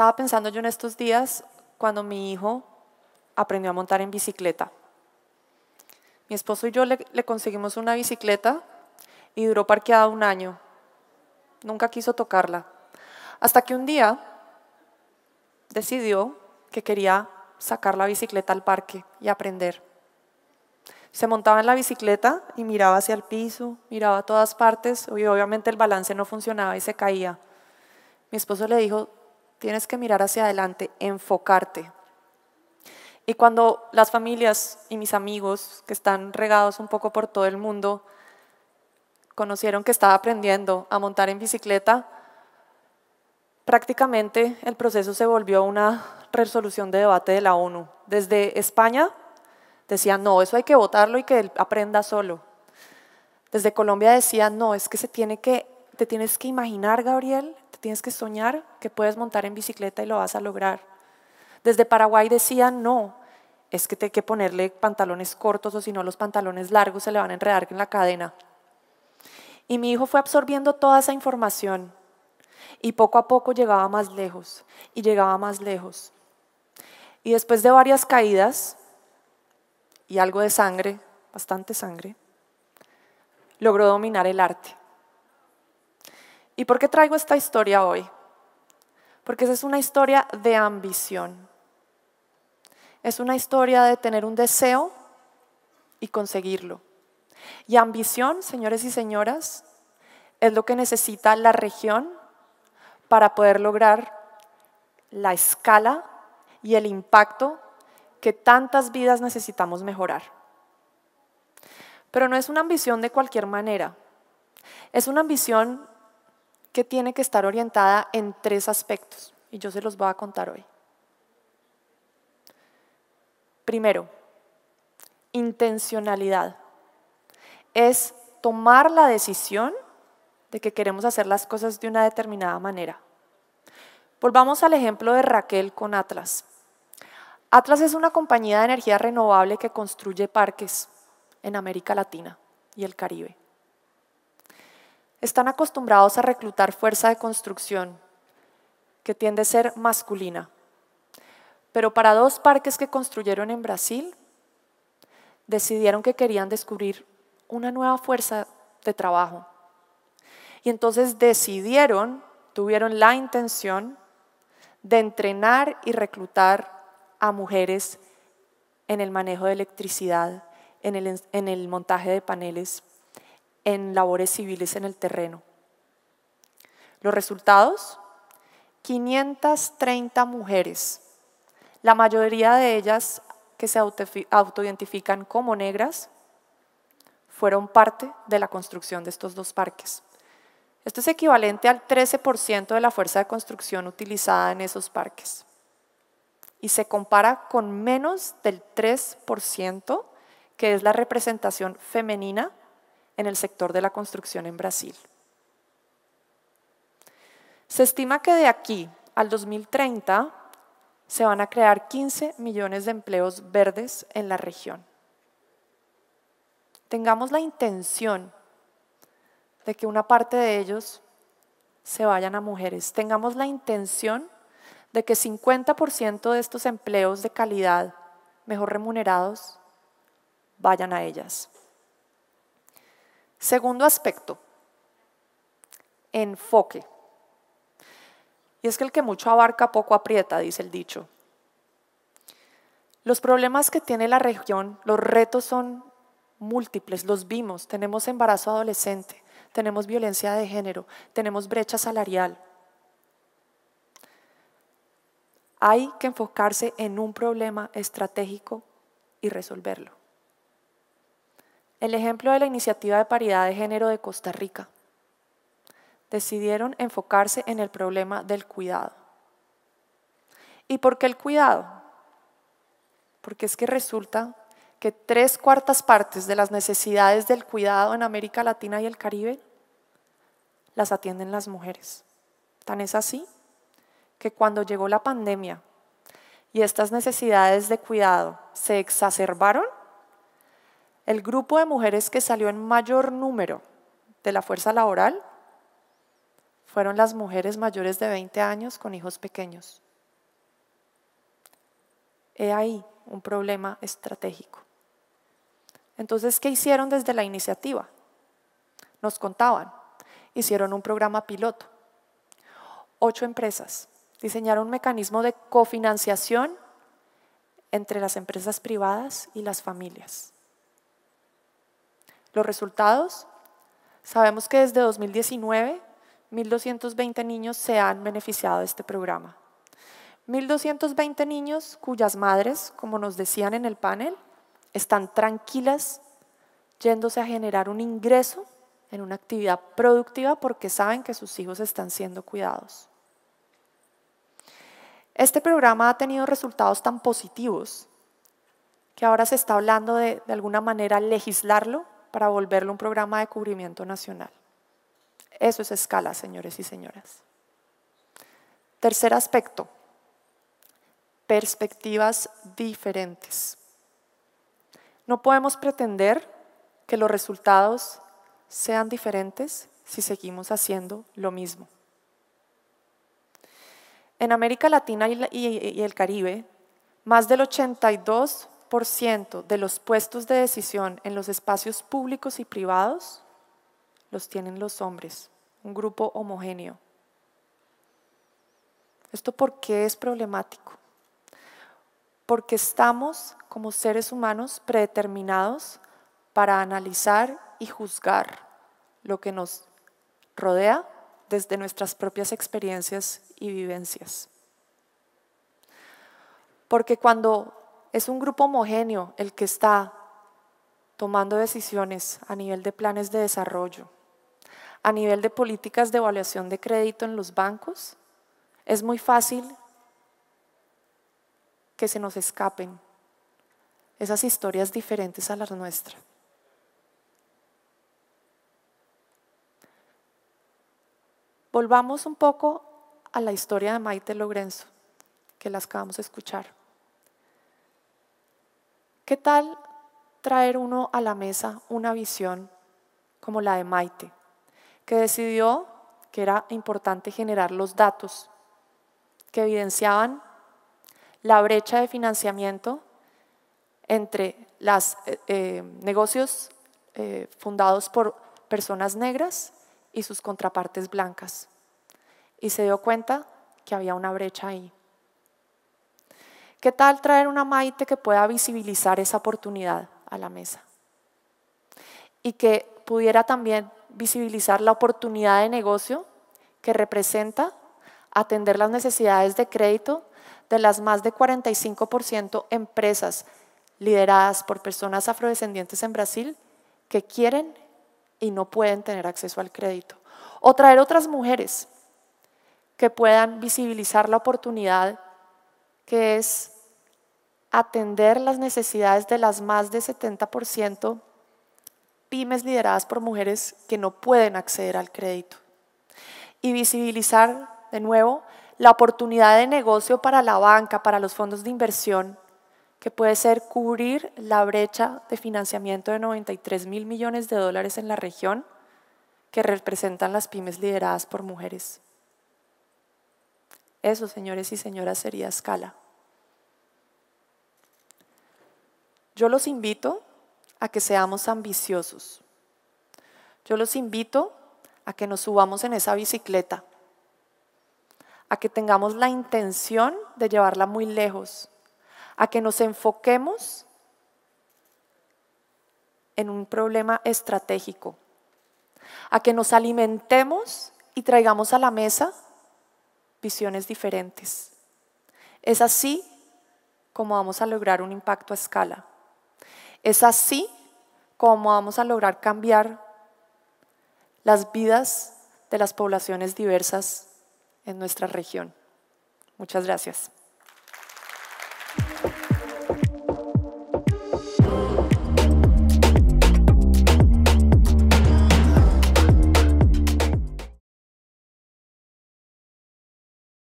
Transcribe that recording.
Estaba pensando yo en estos días cuando mi hijo aprendió a montar en bicicleta. Mi esposo y yo le, conseguimos una bicicleta y duró parqueada un año. Nunca quiso tocarla. Hasta que un día decidió que quería sacar la bicicleta al parque y aprender. Se montaba en la bicicleta y miraba hacia el piso, miraba a todas partes y obviamente el balance no funcionaba y se caía. Mi esposo le dijo, Tienes que mirar hacia adelante, enfocarte. Y cuando las familias y mis amigos que están regados un poco por todo el mundo conocieron que estaba aprendiendo a montar en bicicleta, prácticamente el proceso se volvió una resolución de debate de la ONU. Desde España decían, no, eso hay que votarlo y que él aprenda solo. Desde Colombia decían, no, es que se tiene que, te tienes que imaginar, Gabriel, tienes que soñar que puedes montar en bicicleta y lo vas a lograr. Desde Paraguay decían, no, es que te hay que ponerle pantalones cortos o si no los pantalones largos se le van a enredar en la cadena. Y mi hijo fue absorbiendo toda esa información y poco a poco llegaba más lejos y llegaba más lejos. Y después de varias caídas y algo de sangre, bastante sangre, logró dominar el arte. ¿Y por qué traigo esta historia hoy? Porque esa es una historia de ambición. Es una historia de tener un deseo y conseguirlo. Y ambición, señores y señoras, es lo que necesita la región para poder lograr la escala y el impacto que tantas vidas necesitamos mejorar. Pero no es una ambición de cualquier manera. Es una ambición que tiene que estar orientada en tres aspectos, y yo se los voy a contar hoy. Primero, intencionalidad. Es tomar la decisión de que queremos hacer las cosas de una determinada manera. Volvamos al ejemplo de Raquel con Atlas. Atlas es una compañía de energía renovable que construye parques en América Latina y el Caribe están acostumbrados a reclutar fuerza de construcción que tiende a ser masculina. Pero para dos parques que construyeron en Brasil, decidieron que querían descubrir una nueva fuerza de trabajo. Y entonces decidieron, tuvieron la intención de entrenar y reclutar a mujeres en el manejo de electricidad, en el, en el montaje de paneles en labores civiles en el terreno. Los resultados, 530 mujeres, la mayoría de ellas que se autoidentifican como negras, fueron parte de la construcción de estos dos parques. Esto es equivalente al 13% de la fuerza de construcción utilizada en esos parques y se compara con menos del 3%, que es la representación femenina en el sector de la construcción en Brasil. Se estima que de aquí al 2030 se van a crear 15 millones de empleos verdes en la región. Tengamos la intención de que una parte de ellos se vayan a mujeres. Tengamos la intención de que 50% de estos empleos de calidad, mejor remunerados, vayan a ellas. Segundo aspecto, enfoque. Y es que el que mucho abarca poco aprieta, dice el dicho. Los problemas que tiene la región, los retos son múltiples, los vimos. Tenemos embarazo adolescente, tenemos violencia de género, tenemos brecha salarial. Hay que enfocarse en un problema estratégico y resolverlo. El ejemplo de la iniciativa de paridad de género de Costa Rica. Decidieron enfocarse en el problema del cuidado. ¿Y por qué el cuidado? Porque es que resulta que tres cuartas partes de las necesidades del cuidado en América Latina y el Caribe las atienden las mujeres. Tan es así que cuando llegó la pandemia y estas necesidades de cuidado se exacerbaron, el grupo de mujeres que salió en mayor número de la fuerza laboral fueron las mujeres mayores de 20 años con hijos pequeños. He ahí un problema estratégico. Entonces, ¿qué hicieron desde la iniciativa? Nos contaban, hicieron un programa piloto. Ocho empresas diseñaron un mecanismo de cofinanciación entre las empresas privadas y las familias. Los resultados, sabemos que desde 2019, 1.220 niños se han beneficiado de este programa. 1.220 niños cuyas madres, como nos decían en el panel, están tranquilas yéndose a generar un ingreso en una actividad productiva porque saben que sus hijos están siendo cuidados. Este programa ha tenido resultados tan positivos que ahora se está hablando de, de alguna manera, legislarlo para volverlo un programa de cubrimiento nacional. Eso es escala, señores y señoras. Tercer aspecto, perspectivas diferentes. No podemos pretender que los resultados sean diferentes si seguimos haciendo lo mismo. En América Latina y el Caribe, más del 82 de los puestos de decisión en los espacios públicos y privados los tienen los hombres, un grupo homogéneo. ¿Esto por qué es problemático? Porque estamos como seres humanos predeterminados para analizar y juzgar lo que nos rodea desde nuestras propias experiencias y vivencias. Porque cuando es un grupo homogéneo el que está tomando decisiones a nivel de planes de desarrollo, a nivel de políticas de evaluación de crédito en los bancos, es muy fácil que se nos escapen esas historias diferentes a las nuestras. Volvamos un poco a la historia de Maite Logrenzo, que las acabamos de escuchar. ¿Qué tal traer uno a la mesa una visión como la de Maite, que decidió que era importante generar los datos que evidenciaban la brecha de financiamiento entre los eh, eh, negocios eh, fundados por personas negras y sus contrapartes blancas. Y se dio cuenta que había una brecha ahí. ¿Qué tal traer una maite que pueda visibilizar esa oportunidad a la mesa? Y que pudiera también visibilizar la oportunidad de negocio que representa atender las necesidades de crédito de las más de 45% empresas lideradas por personas afrodescendientes en Brasil que quieren y no pueden tener acceso al crédito. O traer otras mujeres que puedan visibilizar la oportunidad que es atender las necesidades de las más de 70% pymes lideradas por mujeres que no pueden acceder al crédito. Y visibilizar de nuevo la oportunidad de negocio para la banca, para los fondos de inversión, que puede ser cubrir la brecha de financiamiento de 93 mil millones de dólares en la región que representan las pymes lideradas por mujeres. Eso, señores y señoras, sería escala. Yo los invito a que seamos ambiciosos. Yo los invito a que nos subamos en esa bicicleta, a que tengamos la intención de llevarla muy lejos, a que nos enfoquemos en un problema estratégico, a que nos alimentemos y traigamos a la mesa visiones diferentes. Es así como vamos a lograr un impacto a escala. Es así como vamos a lograr cambiar las vidas de las poblaciones diversas en nuestra región. Muchas gracias.